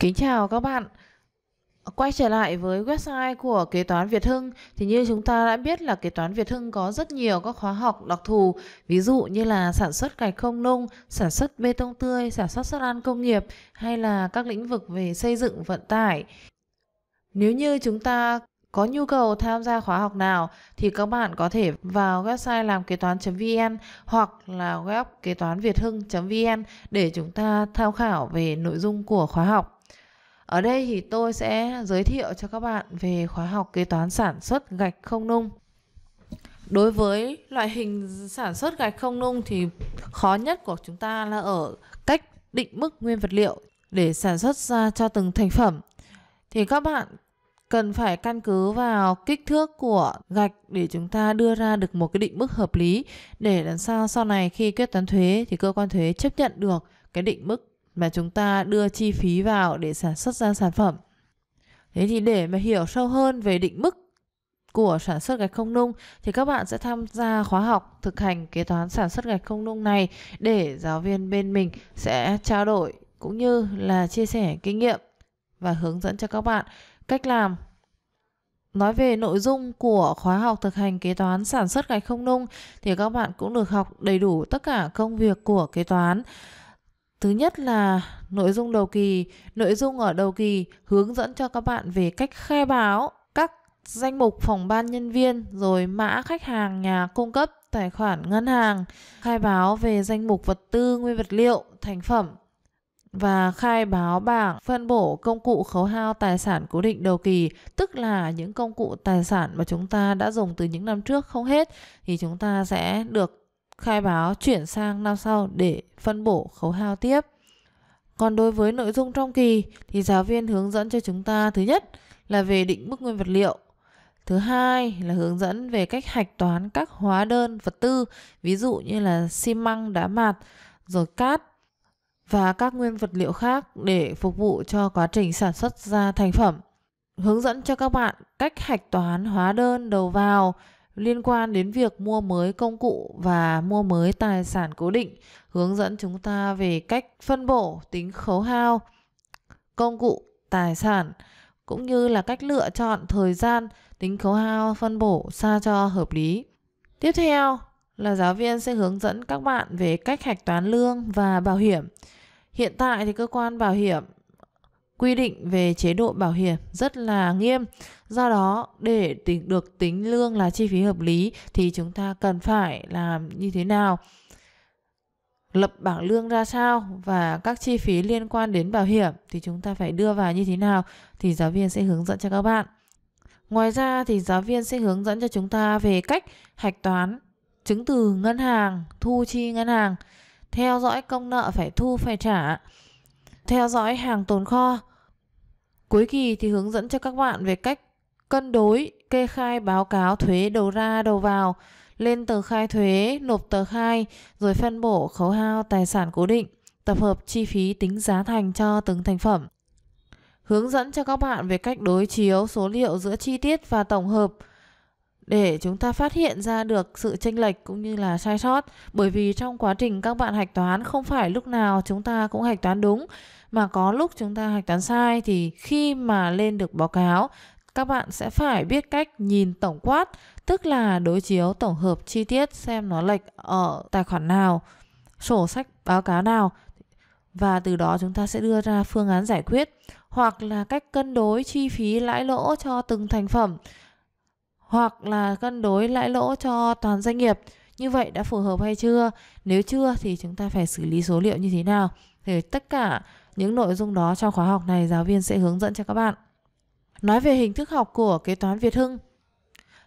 Kính chào các bạn. Quay trở lại với website của Kế toán Việt Hưng thì như chúng ta đã biết là Kế toán Việt Hưng có rất nhiều các khóa học đặc thù ví dụ như là sản xuất gạch không nung, sản xuất bê tông tươi, sản xuất xuất ăn công nghiệp hay là các lĩnh vực về xây dựng vận tải. Nếu như chúng ta có nhu cầu tham gia khóa học nào thì các bạn có thể vào website làm kế toán.vn hoặc là web kế toán việt hưng.vn để chúng ta tham khảo về nội dung của khóa học. Ở đây thì tôi sẽ giới thiệu cho các bạn về khóa học kế toán sản xuất gạch không nung. Đối với loại hình sản xuất gạch không nung thì khó nhất của chúng ta là ở cách định mức nguyên vật liệu để sản xuất ra cho từng thành phẩm. Thì các bạn cần phải căn cứ vào kích thước của gạch để chúng ta đưa ra được một cái định mức hợp lý để làm sao sau này khi quyết toán thuế thì cơ quan thuế chấp nhận được cái định mức mà chúng ta đưa chi phí vào để sản xuất ra sản phẩm. Thế thì để mà hiểu sâu hơn về định mức của sản xuất gạch không nung thì các bạn sẽ tham gia khóa học thực hành kế toán sản xuất gạch không nung này để giáo viên bên mình sẽ trao đổi cũng như là chia sẻ kinh nghiệm và hướng dẫn cho các bạn Cách làm Nói về nội dung của khóa học thực hành kế toán sản xuất gạch không nung thì các bạn cũng được học đầy đủ tất cả công việc của kế toán. Thứ nhất là nội dung đầu kỳ, nội dung ở đầu kỳ hướng dẫn cho các bạn về cách khai báo các danh mục phòng ban nhân viên rồi mã khách hàng nhà cung cấp tài khoản ngân hàng khai báo về danh mục vật tư nguyên vật liệu thành phẩm và khai báo bảng phân bổ công cụ khấu hao tài sản cố định đầu kỳ, tức là những công cụ tài sản mà chúng ta đã dùng từ những năm trước không hết thì chúng ta sẽ được khai báo chuyển sang năm sau để phân bổ khấu hao tiếp. Còn đối với nội dung trong kỳ thì giáo viên hướng dẫn cho chúng ta thứ nhất là về định mức nguyên vật liệu, Thứ hai là hướng dẫn về cách hạch toán các hóa đơn vật tư, ví dụ như là xi măng, đá mạt, rồi cát, và các nguyên vật liệu khác để phục vụ cho quá trình sản xuất ra thành phẩm. Hướng dẫn cho các bạn cách hạch toán hóa đơn đầu vào liên quan đến việc mua mới công cụ và mua mới tài sản cố định, hướng dẫn chúng ta về cách phân bổ tính khấu hao công cụ, tài sản cũng như là cách lựa chọn thời gian tính khấu hao phân bổ sao cho hợp lý. Tiếp theo là giáo viên sẽ hướng dẫn các bạn về cách hạch toán lương và bảo hiểm. Hiện tại thì cơ quan bảo hiểm quy định về chế độ bảo hiểm rất là nghiêm. Do đó để tính được tính lương là chi phí hợp lý thì chúng ta cần phải làm như thế nào? Lập bảng lương ra sao và các chi phí liên quan đến bảo hiểm thì chúng ta phải đưa vào như thế nào thì giáo viên sẽ hướng dẫn cho các bạn. Ngoài ra thì giáo viên sẽ hướng dẫn cho chúng ta về cách hạch toán chứng từ ngân hàng, thu chi ngân hàng, theo dõi công nợ phải thu phải trả, theo dõi hàng tồn kho. Cuối kỳ thì hướng dẫn cho các bạn về cách cân đối, kê khai báo cáo thuế đầu ra đầu vào, lên tờ khai thuế, nộp tờ khai, rồi phân bổ khấu hao tài sản cố định, tập hợp chi phí tính giá thành cho từng thành phẩm. Hướng dẫn cho các bạn về cách đối chiếu số liệu giữa chi tiết và tổng hợp, để chúng ta phát hiện ra được sự chênh lệch cũng như là sai sót bởi vì trong quá trình các bạn hạch toán không phải lúc nào chúng ta cũng hạch toán đúng mà có lúc chúng ta hạch toán sai thì khi mà lên được báo cáo các bạn sẽ phải biết cách nhìn tổng quát tức là đối chiếu tổng hợp chi tiết xem nó lệch ở tài khoản nào sổ sách báo cáo nào và từ đó chúng ta sẽ đưa ra phương án giải quyết hoặc là cách cân đối chi phí lãi lỗ cho từng thành phẩm hoặc là cân đối lãi lỗ cho toàn doanh nghiệp như vậy đã phù hợp hay chưa nếu chưa thì chúng ta phải xử lý số liệu như thế nào thì tất cả những nội dung đó trong khóa học này giáo viên sẽ hướng dẫn cho các bạn nói về hình thức học của kế toán Việt Hưng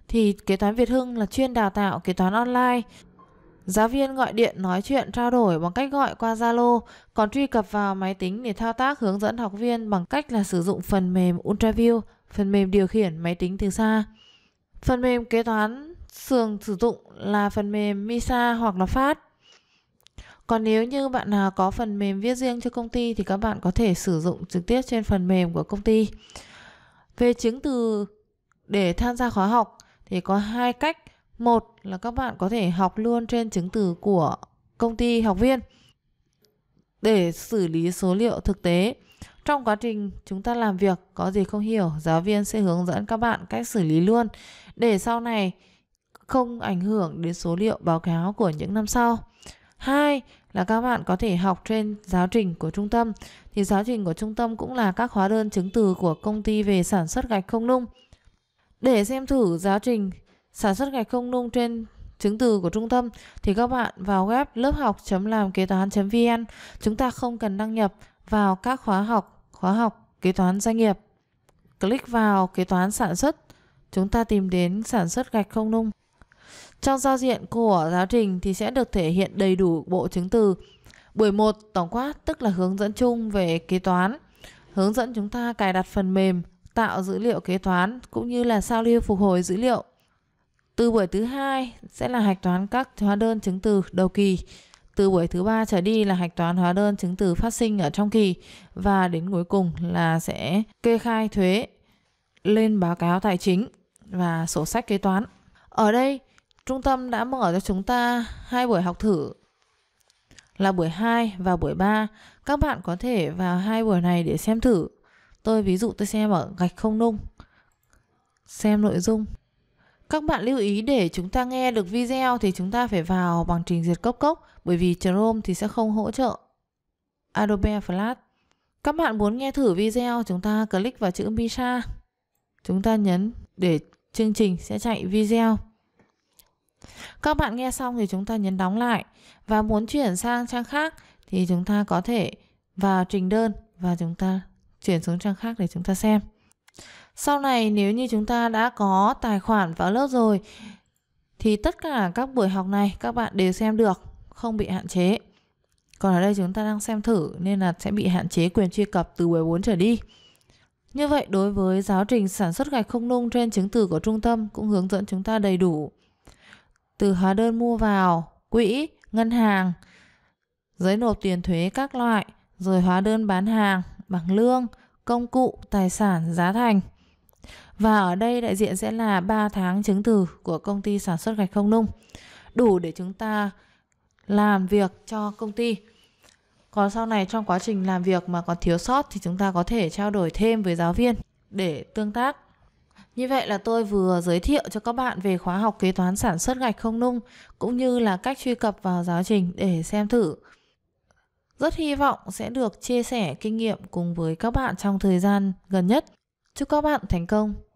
thì kế toán Việt Hưng là chuyên đào tạo kế toán online Giáo viên gọi điện nói chuyện trao đổi bằng cách gọi qua Zalo, còn truy cập vào máy tính để thao tác hướng dẫn học viên bằng cách là sử dụng phần mềm UltraView, phần mềm điều khiển máy tính từ xa. Phần mềm kế toán thường sử dụng là phần mềm MISA hoặc là phát Còn nếu như bạn nào có phần mềm viết riêng cho công ty thì các bạn có thể sử dụng trực tiếp trên phần mềm của công ty. Về chứng từ để tham gia khóa học thì có hai cách. Một là các bạn có thể học luôn trên chứng từ của công ty học viên để xử lý số liệu thực tế. Trong quá trình chúng ta làm việc có gì không hiểu, giáo viên sẽ hướng dẫn các bạn cách xử lý luôn để sau này không ảnh hưởng đến số liệu báo cáo của những năm sau. Hai là các bạn có thể học trên giáo trình của trung tâm. Thì giáo trình của trung tâm cũng là các hóa đơn chứng từ của công ty về sản xuất gạch không nung. Để xem thử giáo trình sản xuất gạch không nung trên chứng từ của trung tâm thì các bạn vào web lớp học làm kế toán vn chúng ta không cần đăng nhập vào các khóa học khóa học kế toán doanh nghiệp. Click vào kế toán sản xuất, chúng ta tìm đến sản xuất gạch không nung. Trong giao diện của giáo trình thì sẽ được thể hiện đầy đủ bộ chứng từ. Buổi 1 tổng quát tức là hướng dẫn chung về kế toán, hướng dẫn chúng ta cài đặt phần mềm, tạo dữ liệu kế toán cũng như là sao lưu phục hồi dữ liệu. Từ buổi thứ hai sẽ là hạch toán các hóa đơn chứng từ đầu kỳ. Từ buổi thứ ba trở đi là hạch toán hóa đơn chứng từ phát sinh ở trong kỳ và đến cuối cùng là sẽ kê khai thuế lên báo cáo tài chính và sổ sách kế toán. Ở đây, trung tâm đã mở cho chúng ta hai buổi học thử là buổi 2 và buổi 3. Các bạn có thể vào hai buổi này để xem thử. Tôi ví dụ tôi xem ở gạch không nung. Xem nội dung các bạn lưu ý để chúng ta nghe được video thì chúng ta phải vào bằng trình duyệt cốc cốc bởi vì Chrome thì sẽ không hỗ trợ Adobe Flash. Các bạn muốn nghe thử video chúng ta click vào chữ Misa. Chúng ta nhấn để chương trình sẽ chạy video. Các bạn nghe xong thì chúng ta nhấn đóng lại và muốn chuyển sang trang khác thì chúng ta có thể vào trình đơn và chúng ta chuyển xuống trang khác để chúng ta xem. Sau này nếu như chúng ta đã có tài khoản vào lớp rồi thì tất cả các buổi học này các bạn đều xem được, không bị hạn chế. Còn ở đây chúng ta đang xem thử nên là sẽ bị hạn chế quyền truy cập từ buổi 14 trở đi. Như vậy đối với giáo trình sản xuất gạch không nung trên chứng từ của trung tâm cũng hướng dẫn chúng ta đầy đủ. Từ hóa đơn mua vào, quỹ, ngân hàng, giấy nộp tiền thuế các loại, rồi hóa đơn bán hàng, bằng lương – công cụ, tài sản, giá thành. Và ở đây đại diện sẽ là 3 tháng chứng từ của công ty sản xuất gạch không nung. Đủ để chúng ta làm việc cho công ty. Còn sau này trong quá trình làm việc mà còn thiếu sót thì chúng ta có thể trao đổi thêm với giáo viên để tương tác. Như vậy là tôi vừa giới thiệu cho các bạn về khóa học kế toán sản xuất gạch không nung cũng như là cách truy cập vào giáo trình để xem thử. Rất hy vọng sẽ được chia sẻ kinh nghiệm cùng với các bạn trong thời gian gần nhất. Chúc các bạn thành công!